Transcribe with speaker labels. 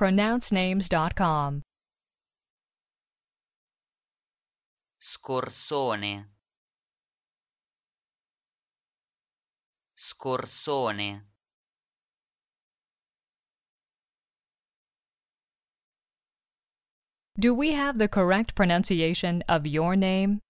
Speaker 1: pronouncenames.com.
Speaker 2: Scorsone Scorsone
Speaker 1: Do we have the correct pronunciation of your name?